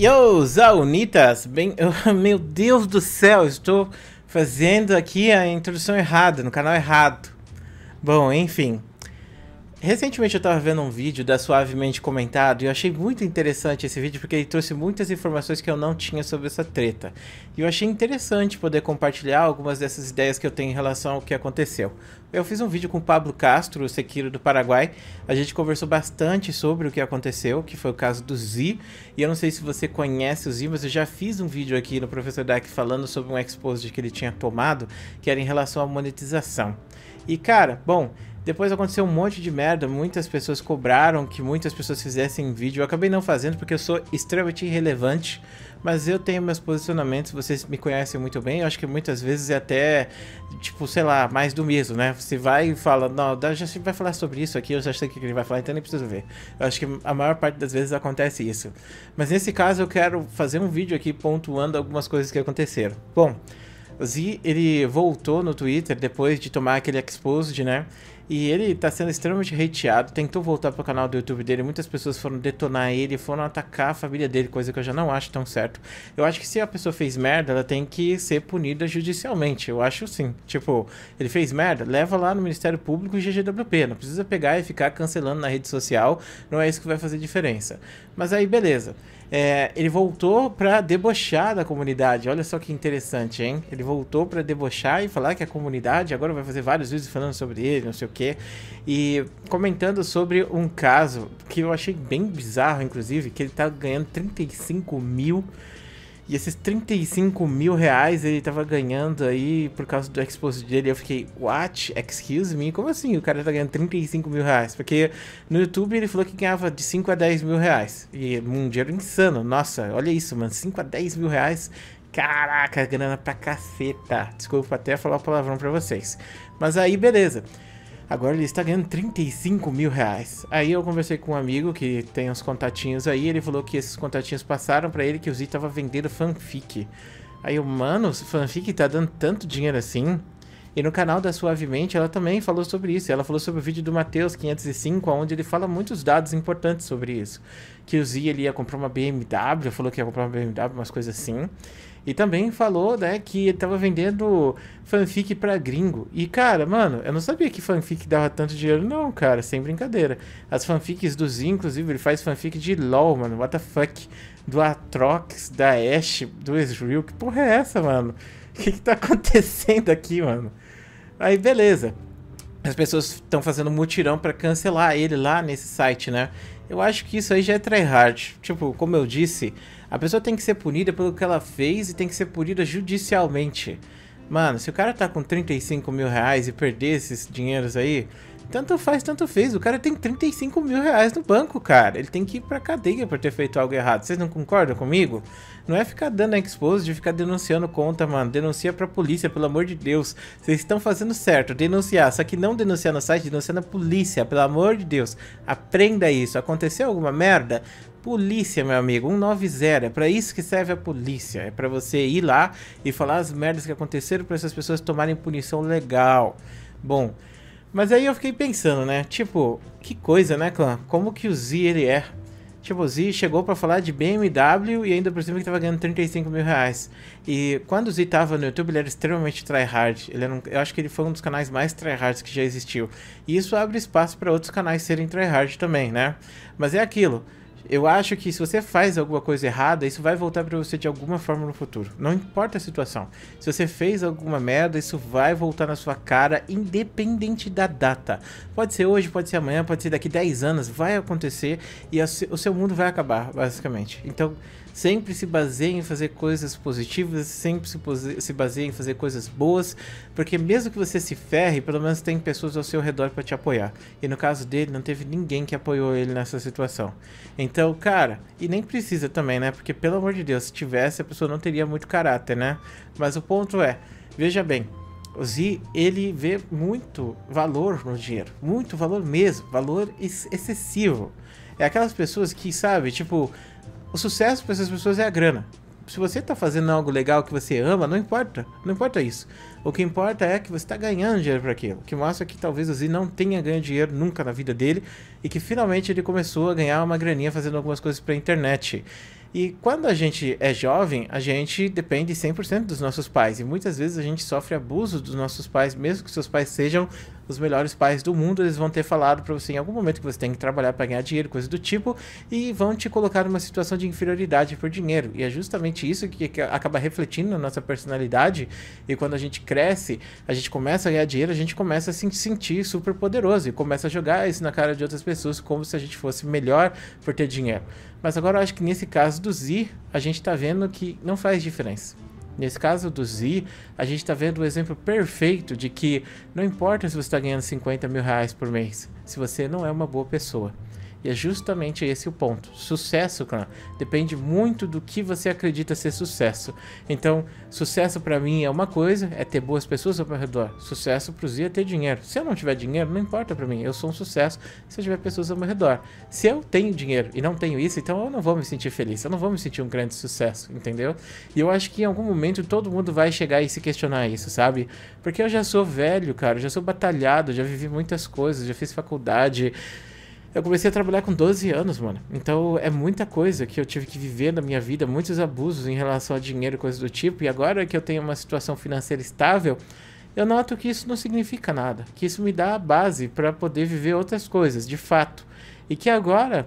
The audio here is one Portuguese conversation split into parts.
Yo, Zaunitas! Bem, oh, meu Deus do céu, estou fazendo aqui a introdução errada, no canal errado. Bom, enfim. Recentemente eu tava vendo um vídeo da Suavemente Comentado e eu achei muito interessante esse vídeo porque ele trouxe muitas informações que eu não tinha sobre essa treta. E eu achei interessante poder compartilhar algumas dessas ideias que eu tenho em relação ao que aconteceu. Eu fiz um vídeo com o Pablo Castro, o Sequiro do Paraguai. A gente conversou bastante sobre o que aconteceu, que foi o caso do Zi. E eu não sei se você conhece o Zi, mas eu já fiz um vídeo aqui no Professor Dark falando sobre um exposed que ele tinha tomado, que era em relação à monetização. E cara, bom, depois aconteceu um monte de merda, muitas pessoas cobraram que muitas pessoas fizessem vídeo. Eu acabei não fazendo porque eu sou extremamente irrelevante, mas eu tenho meus posicionamentos, vocês me conhecem muito bem. Eu acho que muitas vezes é até, tipo, sei lá, mais do mesmo, né? Você vai e fala, não, já vai falar sobre isso aqui, eu já sei o que ele vai falar, então nem precisa ver. Eu acho que a maior parte das vezes acontece isso. Mas nesse caso eu quero fazer um vídeo aqui pontuando algumas coisas que aconteceram. Bom, o Z, ele voltou no Twitter depois de tomar aquele exposed, né? E ele tá sendo extremamente hateado. Tentou voltar pro canal do YouTube dele. Muitas pessoas foram detonar ele, foram atacar a família dele, coisa que eu já não acho tão certo. Eu acho que se a pessoa fez merda, ela tem que ser punida judicialmente. Eu acho sim. Tipo, ele fez merda, leva lá no Ministério Público e GGWP. Não precisa pegar e ficar cancelando na rede social. Não é isso que vai fazer diferença. Mas aí, beleza. É, ele voltou para debochar da comunidade. Olha só que interessante, hein? Ele voltou para debochar e falar que a comunidade agora vai fazer vários vídeos falando sobre ele, não sei o que quê. E comentando sobre um caso que eu achei bem bizarro, inclusive, que ele tá ganhando 35 mil. E esses 35 mil reais ele tava ganhando aí por causa do exposto dele. Eu fiquei, what? Excuse me? Como assim o cara tá ganhando 35 mil reais? Porque no YouTube ele falou que ganhava de 5 a 10 mil reais. E é um dinheiro insano. Nossa, olha isso, mano. 5 a 10 mil reais. Caraca, grana pra caceta. Desculpa até falar o palavrão pra vocês. Mas aí, beleza. Agora ele está ganhando 35 mil reais. Aí eu conversei com um amigo que tem uns contatinhos aí, ele falou que esses contatinhos passaram para ele que o Z estava vendendo fanfic. Aí eu, mano, fanfic tá dando tanto dinheiro assim? E no canal da Suavemente ela também falou sobre isso. Ela falou sobre o vídeo do Matheus 505, onde ele fala muitos dados importantes sobre isso. Que o Z ele ia comprar uma BMW, falou que ia comprar uma BMW, umas coisas assim. E também falou, né, que ele tava vendendo fanfic pra gringo. E, cara, mano, eu não sabia que fanfic dava tanto dinheiro, não, cara, sem brincadeira. As fanfics do Z, inclusive, ele faz fanfic de LOL, mano, what the fuck, do Atrox, da Ashe, do Ezreal, que porra é essa, mano? que que tá acontecendo aqui, mano? Aí, beleza. As pessoas estão fazendo mutirão para cancelar ele lá nesse site, né? Eu acho que isso aí já é tryhard. Tipo, como eu disse, a pessoa tem que ser punida pelo que ela fez e tem que ser punida judicialmente. Mano, se o cara tá com 35 mil reais e perder esses dinheiros aí, tanto faz, tanto fez. O cara tem 35 mil reais no banco, cara. Ele tem que ir pra cadeia por ter feito algo errado. Vocês não concordam comigo? Não é ficar dando a expose de ficar denunciando conta, mano. Denuncia pra polícia, pelo amor de Deus. Vocês estão fazendo certo, denunciar. Só que não denunciar no site, denunciar na polícia, pelo amor de Deus. Aprenda isso. Aconteceu alguma merda? Polícia, meu amigo, 190. É para isso que serve a polícia. É para você ir lá e falar as merdas que aconteceram para essas pessoas tomarem punição legal. Bom, mas aí eu fiquei pensando, né? Tipo, que coisa, né, clã? Como que o Z ele é? Tipo, o Z chegou para falar de BMW e ainda por cima que tava ganhando 35 mil reais. E quando o Z tava no YouTube, ele era extremamente tryhard. Ele um, eu acho que ele foi um dos canais mais tryhards que já existiu. E isso abre espaço para outros canais serem tryhard também, né? Mas é aquilo. Eu acho que se você faz alguma coisa errada, isso vai voltar para você de alguma forma no futuro. Não importa a situação. Se você fez alguma merda, isso vai voltar na sua cara, independente da data. Pode ser hoje, pode ser amanhã, pode ser daqui 10 anos, vai acontecer e o seu mundo vai acabar, basicamente. Então, sempre se baseia em fazer coisas positivas, sempre se baseia em fazer coisas boas, porque mesmo que você se ferre, pelo menos tem pessoas ao seu redor para te apoiar. E no caso dele, não teve ninguém que apoiou ele nessa situação. Então, cara, e nem precisa também, né? Porque pelo amor de Deus, se tivesse, a pessoa não teria muito caráter, né? Mas o ponto é, veja bem, o Zi, ele vê muito valor no dinheiro, muito valor mesmo, valor ex excessivo. É aquelas pessoas que, sabe, tipo, o sucesso para essas pessoas é a grana. Se você está fazendo algo legal que você ama, não importa. Não importa isso. O que importa é que você está ganhando dinheiro para aquilo. O que mostra que talvez o Z não tenha ganho dinheiro nunca na vida dele e que finalmente ele começou a ganhar uma graninha fazendo algumas coisas para a internet. E quando a gente é jovem, a gente depende 100% dos nossos pais. E muitas vezes a gente sofre abuso dos nossos pais, mesmo que seus pais sejam os melhores pais do mundo, eles vão ter falado para você em algum momento que você tem que trabalhar para ganhar dinheiro, coisa do tipo, e vão te colocar numa situação de inferioridade por dinheiro. E é justamente isso que acaba refletindo na nossa personalidade. E quando a gente cresce, a gente começa a ganhar dinheiro, a gente começa a se sentir super poderoso e começa a jogar isso na cara de outras pessoas como se a gente fosse melhor por ter dinheiro. Mas agora eu acho que nesse caso caso do Z, a gente está vendo que não faz diferença. Nesse caso do Z, a gente está vendo o exemplo perfeito de que não importa se você está ganhando 50 mil reais por mês, se você não é uma boa pessoa. E é justamente esse o ponto. Sucesso, clã, depende muito do que você acredita ser sucesso. Então, sucesso para mim é uma coisa, é ter boas pessoas ao meu redor. Sucesso para Z é ter dinheiro. Se eu não tiver dinheiro, não importa para mim. Eu sou um sucesso se eu tiver pessoas ao meu redor. Se eu tenho dinheiro e não tenho isso, então eu não vou me sentir feliz. Eu não vou me sentir um grande sucesso, entendeu? E eu acho que em algum momento todo mundo vai chegar e se questionar isso, sabe? Porque eu já sou velho, cara. Eu já sou batalhado, já vivi muitas coisas, já fiz faculdade. Eu comecei a trabalhar com 12 anos, mano. Então é muita coisa que eu tive que viver na minha vida, muitos abusos em relação a dinheiro e coisas do tipo. E agora que eu tenho uma situação financeira estável, eu noto que isso não significa nada, que isso me dá a base para poder viver outras coisas, de fato. E que agora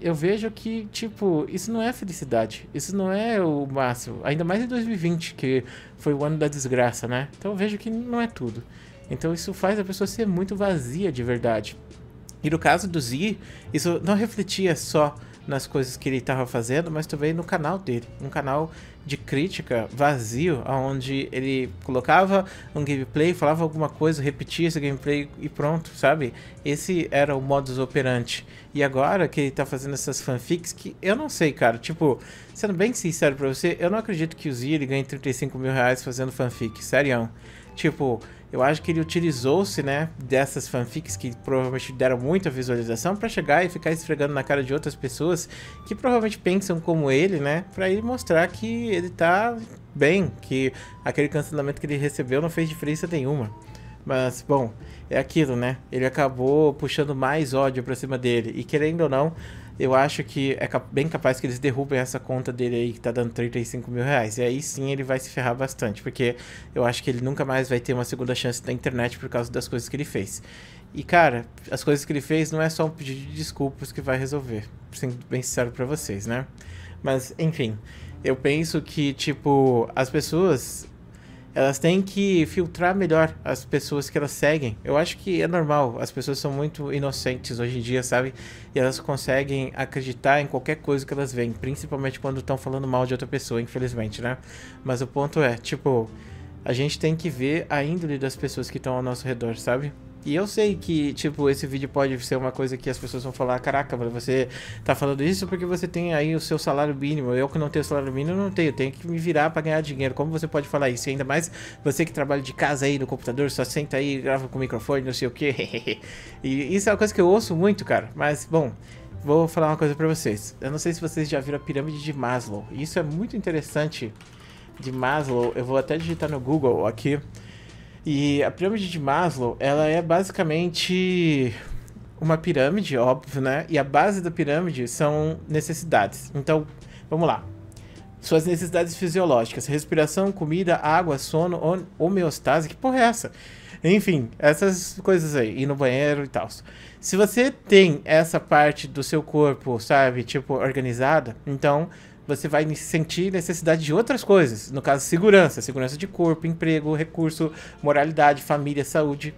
eu vejo que, tipo, isso não é felicidade, isso não é o máximo. Ainda mais em 2020, que foi o ano da desgraça, né? Então eu vejo que não é tudo. Então isso faz a pessoa ser muito vazia de verdade. E no caso do Z, isso não refletia só nas coisas que ele estava fazendo, mas também no canal dele, um canal de crítica vazio, onde ele colocava um gameplay, falava alguma coisa, repetia esse gameplay e pronto, sabe? Esse era o modus operandi. E agora que ele tá fazendo essas fanfics, que eu não sei, cara, tipo, sendo bem sincero para você, eu não acredito que o Z ele ganhe 35 mil reais fazendo fanfic, sério. Tipo, eu acho que ele utilizou-se, né, dessas fanfics que provavelmente deram muita visualização para chegar e ficar esfregando na cara de outras pessoas que provavelmente pensam como ele, né, para ele mostrar que ele tá bem, que aquele cancelamento que ele recebeu não fez diferença nenhuma. Mas, bom, é aquilo, né? Ele acabou puxando mais ódio pra cima dele. E querendo ou não, eu acho que é bem capaz que eles derrubem essa conta dele aí que tá dando 35 mil reais. E aí sim ele vai se ferrar bastante, porque eu acho que ele nunca mais vai ter uma segunda chance na internet por causa das coisas que ele fez. E cara, as coisas que ele fez não é só um pedido de desculpas que vai resolver, sendo bem sincero pra vocês, né? Mas enfim, eu penso que, tipo, as pessoas elas têm que filtrar melhor as pessoas que elas seguem. Eu acho que é normal, as pessoas são muito inocentes hoje em dia, sabe? E elas conseguem acreditar em qualquer coisa que elas veem, principalmente quando estão falando mal de outra pessoa, infelizmente, né? Mas o ponto é, tipo, a gente tem que ver a índole das pessoas que estão ao nosso redor, sabe? E eu sei que, tipo, esse vídeo pode ser uma coisa que as pessoas vão falar, caraca, você tá falando isso porque você tem aí o seu salário mínimo. Eu que não tenho salário mínimo, não tenho, tenho que me virar para ganhar dinheiro. Como você pode falar isso? E ainda mais você que trabalha de casa aí no computador, só senta aí, grava com o microfone, não sei o que. e isso é uma coisa que eu ouço muito, cara. Mas, bom, vou falar uma coisa para vocês. Eu não sei se vocês já viram a pirâmide de Maslow. Isso é muito interessante de Maslow. Eu vou até digitar no Google aqui. E a pirâmide de Maslow, ela é basicamente uma pirâmide, óbvio, né? E a base da pirâmide são necessidades. Então, vamos lá. Suas necessidades fisiológicas, respiração, comida, água, sono, homeostase, que porra é essa? Enfim, essas coisas aí, ir no banheiro e tal. Se você tem essa parte do seu corpo, sabe, tipo, organizada, então você vai sentir necessidade de outras coisas. No caso, segurança. Segurança de corpo, emprego, recurso, moralidade, família, saúde,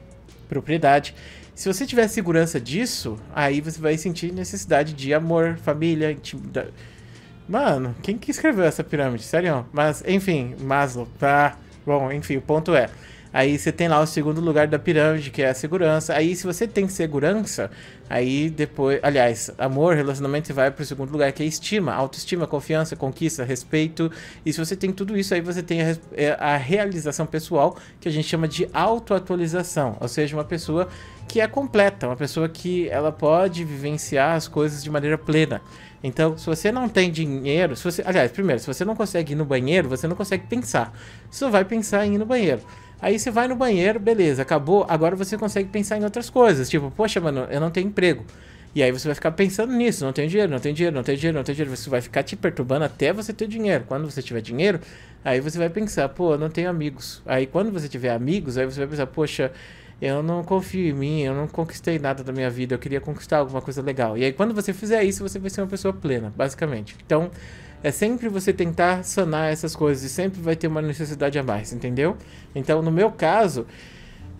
propriedade. Se você tiver segurança disso, aí você vai sentir necessidade de amor, família, intimidade. Mano, quem que escreveu essa pirâmide? Sério? Mas, enfim, Maslow, tá? Bom, enfim, o ponto é. Aí você tem lá o segundo lugar da pirâmide, que é a segurança. Aí se você tem segurança, aí depois, aliás, amor, relacionamento você vai para o segundo lugar, que é estima, autoestima, confiança, conquista, respeito. E se você tem tudo isso, aí você tem a, é, a realização pessoal, que a gente chama de autoatualização, ou seja, uma pessoa que é completa, uma pessoa que ela pode vivenciar as coisas de maneira plena. Então, se você não tem dinheiro, se você, aliás, primeiro, se você não consegue ir no banheiro, você não consegue pensar. Você só vai pensar em ir no banheiro. Aí você vai no banheiro, beleza, acabou. Agora você consegue pensar em outras coisas. Tipo, poxa, mano, eu não tenho emprego. E aí você vai ficar pensando nisso, não tem dinheiro, não tem dinheiro, não tem dinheiro, não tem dinheiro. Você vai ficar te perturbando até você ter dinheiro. Quando você tiver dinheiro, aí você vai pensar, pô, eu não tenho amigos. Aí quando você tiver amigos, aí você vai pensar, poxa, eu não confio em mim, eu não conquistei nada da minha vida, eu queria conquistar alguma coisa legal. E aí, quando você fizer isso, você vai ser uma pessoa plena, basicamente. Então, é sempre você tentar sanar essas coisas e sempre vai ter uma necessidade a mais, entendeu? Então, no meu caso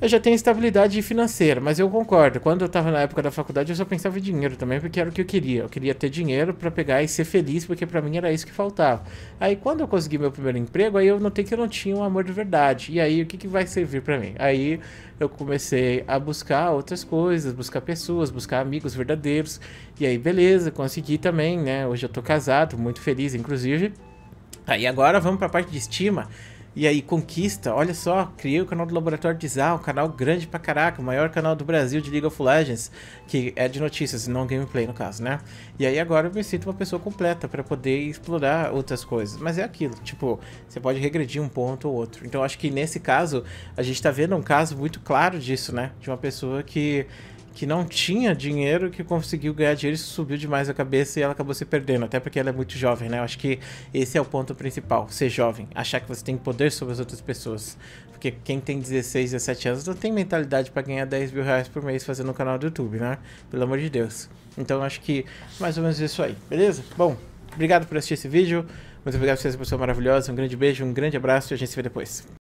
eu já tenho estabilidade financeira, mas eu concordo. Quando eu estava na época da faculdade, eu só pensava em dinheiro também, porque era o que eu queria. Eu queria ter dinheiro para pegar e ser feliz, porque para mim era isso que faltava. Aí quando eu consegui meu primeiro emprego, aí eu notei que eu não tinha um amor de verdade. E aí o que, que vai servir para mim? Aí eu comecei a buscar outras coisas, buscar pessoas, buscar amigos verdadeiros. E aí beleza, consegui também, né? Hoje eu tô casado, muito feliz inclusive. Aí agora vamos para a parte de estima. E aí, conquista, olha só, criei o canal do Laboratório de Zal, um canal grande pra caraca, o maior canal do Brasil de League of Legends, que é de notícias, não gameplay no caso, né? E aí agora eu me sinto uma pessoa completa para poder explorar outras coisas. Mas é aquilo, tipo, você pode regredir um ponto ou outro. Então acho que nesse caso, a gente tá vendo um caso muito claro disso, né? De uma pessoa que que não tinha dinheiro, que conseguiu ganhar dinheiro, isso subiu demais a cabeça e ela acabou se perdendo, até porque ela é muito jovem, né? Eu acho que esse é o ponto principal, ser jovem, achar que você tem poder sobre as outras pessoas. Porque quem tem 16, 17 anos não tem mentalidade para ganhar 10 mil reais por mês fazendo um canal do YouTube, né? Pelo amor de Deus. Então acho que mais ou menos isso aí, beleza? Bom, obrigado por assistir esse vídeo. Muito obrigado por vocês, pessoa maravilhosa. Um grande beijo, um grande abraço e a gente se vê depois.